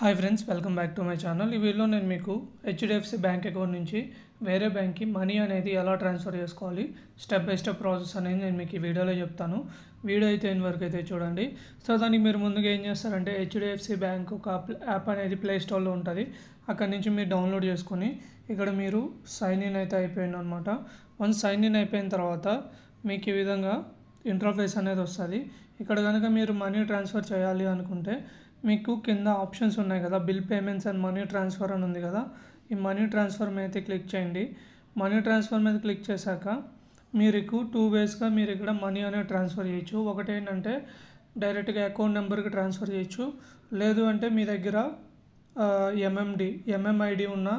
hi friends welcome back to my channel ఈ వీడియోలో నేను మీకు హెచ్డిఎఫ్సి బ్యాంక్ అకౌంట్ నుంచి వేరే బ్యాంక్కి మనీ అనేది ఎలా ట్రాన్స్ఫర్ చేసుకోవాలి స్టెప్ బై స్టెప్ ప్రాసెస్ అనేది నేను మీకు ఈ వీడియోలో చెప్తాను వీడియో అయితే వరకు అయితే చూడండి సో దానికి మీరు ముందుగా ఏం చేస్తారంటే హెచ్డిఎఫ్సి బ్యాంక్ ఒక యాప్ అనేది ప్లే స్టోర్లో ఉంటుంది అక్కడి నుంచి మీరు డౌన్లోడ్ చేసుకొని ఇక్కడ మీరు సైన్ ఇన్ అయితే అయిపోయింది అనమాట వన్స్ సైన్ ఇన్ అయిపోయిన తర్వాత మీకు ఈ విధంగా ఇంటర్ఫేస్ అనేది వస్తుంది ఇక్కడ కనుక మీరు మనీ ట్రాన్స్ఫర్ చేయాలి అనుకుంటే మీకు కింద ఆప్షన్స్ ఉన్నాయి కదా bill payments and money transfer అని ఉంది కదా ఈ మనీ ట్రాన్స్ఫర్ మీద అయితే క్లిక్ చేయండి మనీ ట్రాన్స్ఫర్ మీద క్లిక్ చేశాక మీరు టూ వేస్గా మీరు ఇక్కడ మనీ అనేది ట్రాన్స్ఫర్ చేయొచ్చు ఒకటి ఏంటంటే డైరెక్ట్గా అకౌంట్ నెంబర్కి ట్రాన్స్ఫర్ చేయొచ్చు లేదు అంటే మీ దగ్గర ఎంఎండి ఎంఎంఐడి ఉన్న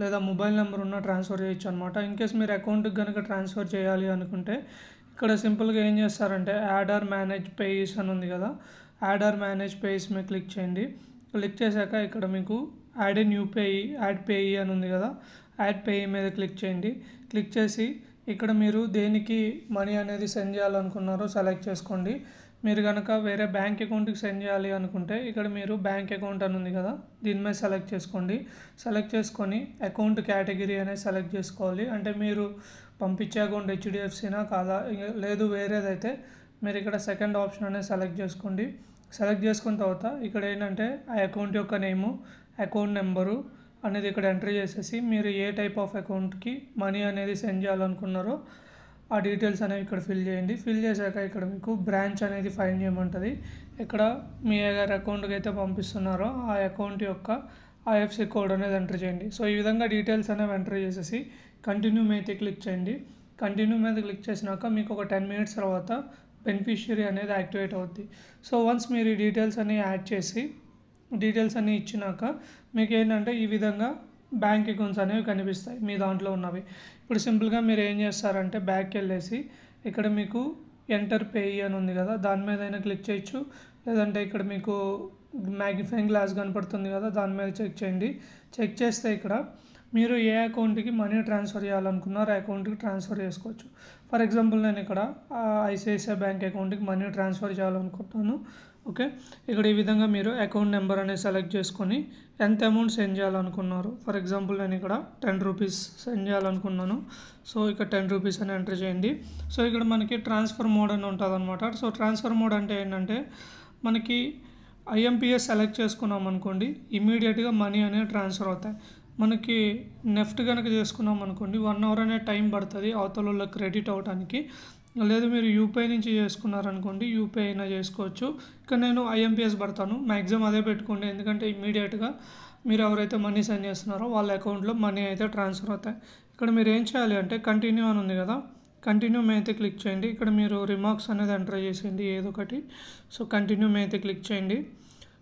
లేదా మొబైల్ నెంబర్ ఉన్న ట్రాన్స్ఫర్ చేయొచ్చు అనమాట ఇన్ కేస్ మీరు అకౌంట్కి కనుక ట్రాన్స్ఫర్ చేయాలి అనుకుంటే ఇక్కడ సింపుల్గా ఏం చేస్తారంటే యాడ్ ఆర్ మేనేజ్ పేస్ అని ఉంది కదా యాడ్ ఆర్ మేనేజ్ పేస్ మీద క్లిక్ చేయండి క్లిక్ చేశాక ఇక్కడ మీకు add in UPI add payee అని ఉంది కదా యాడ్ పేఈ మీద క్లిక్ చేయండి క్లిక్ చేసి ఇక్కడ మీరు దేనికి మనీ అనేది సెండ్ చేయాలనుకున్నారో సెలెక్ట్ చేసుకోండి మీరు కనుక వేరే బ్యాంక్ అకౌంట్కి సెండ్ చేయాలి అనుకుంటే ఇక్కడ మీరు బ్యాంక్ అకౌంట్ అని ఉంది కదా దీని మీద సెలెక్ట్ చేసుకోండి సెలెక్ట్ చేసుకొని అకౌంట్ కేటగిరీ అనేది సెలెక్ట్ చేసుకోవాలి అంటే మీరు పంపించే అకౌంట్ హెచ్డిఎఫ్సీనా కాదా లేదు వేరేదైతే మీరు ఇక్కడ సెకండ్ ఆప్షన్ అనేది సెలెక్ట్ చేసుకోండి సెలెక్ట్ చేసుకున్న తర్వాత ఇక్కడ ఏంటంటే ఆ అకౌంట్ యొక్క నేము అకౌంట్ నెంబరు అనేది ఇక్కడ ఎంటర్ చేసేసి మీరు ఏ టైప్ ఆఫ్ అకౌంట్కి మనీ అనేది సెండ్ చేయాలనుకున్నారో ఆ డీటెయిల్స్ అనేవి ఇక్కడ ఫిల్ చేయండి ఫిల్ చేశాక ఇక్కడ మీకు బ్రాంచ్ అనేది ఫైన్ చేయమంటుంది ఇక్కడ మీ గారి అకౌంట్కి అయితే పంపిస్తున్నారో ఆ అకౌంట్ యొక్క ఐఎఫ్సి కోడ్ అనేది ఎంటర్ చేయండి సో ఈ విధంగా డీటెయిల్స్ అనేవి ఎంటర్ చేసేసి కంటిన్యూ మీద క్లిక్ చేయండి కంటిన్యూ మీద క్లిక్ చేసినాక మీకు ఒక టెన్ మినిట్స్ తర్వాత బెనిఫిషియరీ అనేది యాక్టివేట్ అవుద్ది సో వన్స్ మీరు ఈ డీటెయిల్స్ అన్నీ యాడ్ చేసి డీటెయిల్స్ అన్నీ ఇచ్చినాక మీకు ఏంటంటే ఈ విధంగా బ్యాంక్ అకౌంట్స్ అనేవి కనిపిస్తాయి మీ దాంట్లో ఉన్నవి ఇప్పుడు సింపుల్గా మీరు ఏం చేస్తారంటే బ్యాక్కి వెళ్ళేసి ఇక్కడ మీకు ఎంటర్ పే అని ఉంది కదా దాని మీద అయినా క్లిక్ చేయొచ్చు లేదంటే ఇక్కడ మీకు మ్యాగ్నిఫైయింగ్ గ్లాస్ కనపడుతుంది కదా దాని మీద చెక్ చేయండి చెక్ చేస్తే ఇక్కడ మీరు ఏ అకౌంట్కి మనీ ట్రాన్స్ఫర్ చేయాలనుకున్నారో ఆ అకౌంట్కి ట్రాన్స్ఫర్ చేసుకోవచ్చు ఫర్ ఎగ్జాంపుల్ నేను ఇక్కడ ఐసిఐసిఐ బ్యాంక్ అకౌంట్కి మనీ ట్రాన్స్ఫర్ చేయాలనుకుంటున్నాను ఓకే ఇక్కడ ఈ విధంగా మీరు అకౌంట్ నెంబర్ అనేది సెలెక్ట్ చేసుకొని ఎంత అమౌంట్ సెండ్ చేయాలనుకున్నారు ఫర్ ఎగ్జాంపుల్ నేను ఇక్కడ టెన్ రూపీస్ సెండ్ చేయాలనుకున్నాను సో ఇక్కడ టెన్ రూపీస్ అని ఎంటర్ చేయండి సో ఇక్కడ మనకి ట్రాన్స్ఫర్ మోడ్ అని ఉంటుంది అనమాట సో ట్రాన్స్ఫర్ మోడ్ అంటే ఏంటంటే మనకి ఐఎంపిఎస్ సెలెక్ట్ చేసుకున్నాం అనుకోండి ఇమీడియట్గా మనీ అనేది ట్రాన్స్ఫర్ అవుతాయి మనకి నెఫ్ట్ కనుక చేసుకున్నాం అనుకోండి వన్ అవర్ అనే టైం పడుతుంది అవతల వాళ్ళకి క్రెడిట్ అవ్వడానికి లేదు మీరు యూపీఐ నుంచి చేసుకున్నారనుకోండి యూపీఐ అయినా చేసుకోవచ్చు ఇక్కడ నేను ఐఎంపిఎస్ పడతాను మ్యాక్సిమం అదే పెట్టుకోండి ఎందుకంటే ఇమీడియట్గా మీరు ఎవరైతే మనీ సెండ్ చేస్తున్నారో వాళ్ళ అకౌంట్లో మనీ అయితే ట్రాన్స్ఫర్ అవుతాయి ఇక్కడ మీరు ఏం చేయాలి అంటే కంటిన్యూ అని ఉంది కదా కంటిన్యూ మే అయితే క్లిక్ చేయండి ఇక్కడ మీరు రిమార్క్స్ అనేది ఎంటర్ చేసేయండి ఏదో ఒకటి సో కంటిన్యూ మే అయితే క్లిక్ చేయండి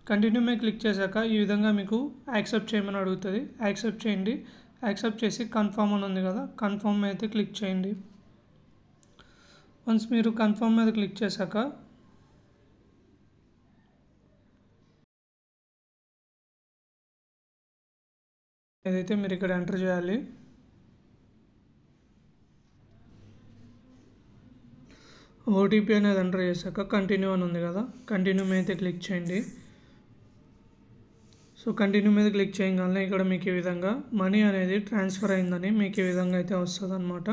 కంటిన్యూ మీద క్లిక్ చేశాక ఈ విధంగా మీకు యాక్సెప్ట్ చేయమని అడుగుతుంది యాక్సెప్ట్ చేయండి యాక్సెప్ట్ చేసి కన్ఫామ్ అని ఉంది కదా కన్ఫామ్ అయితే క్లిక్ చేయండి వన్స్ మీరు కన్ఫర్మ్ మీద క్లిక్ చేశాక ఏదైతే మీరు ఇక్కడ ఎంటర్ చేయాలి ఓటీపీ అనేది ఎంటర్ చేశాక కంటిన్యూ అని ఉంది కదా కంటిన్యూ అయితే క్లిక్ చేయండి సో కంటిన్యూ మీద క్లిక్ చేయగానే ఇక్కడ మీకు ఈ విధంగా మనీ అనేది ట్రాన్స్ఫర్ అయిందని మీకు ఈ విధంగా అయితే వస్తుంది అనమాట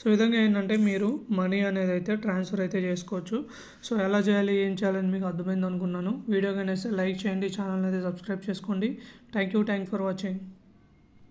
సో విధంగా ఏంటంటే మీరు మనీ అనేది అయితే ట్రాన్స్ఫర్ అయితే చేసుకోవచ్చు సో ఎలా చేయాలి ఏం చేయాలని మీకు అర్థమైంది అనుకున్నాను వీడియో కానీ లైక్ చేయండి ఛానల్ అయితే సబ్స్క్రైబ్ చేసుకోండి thank you thank for watching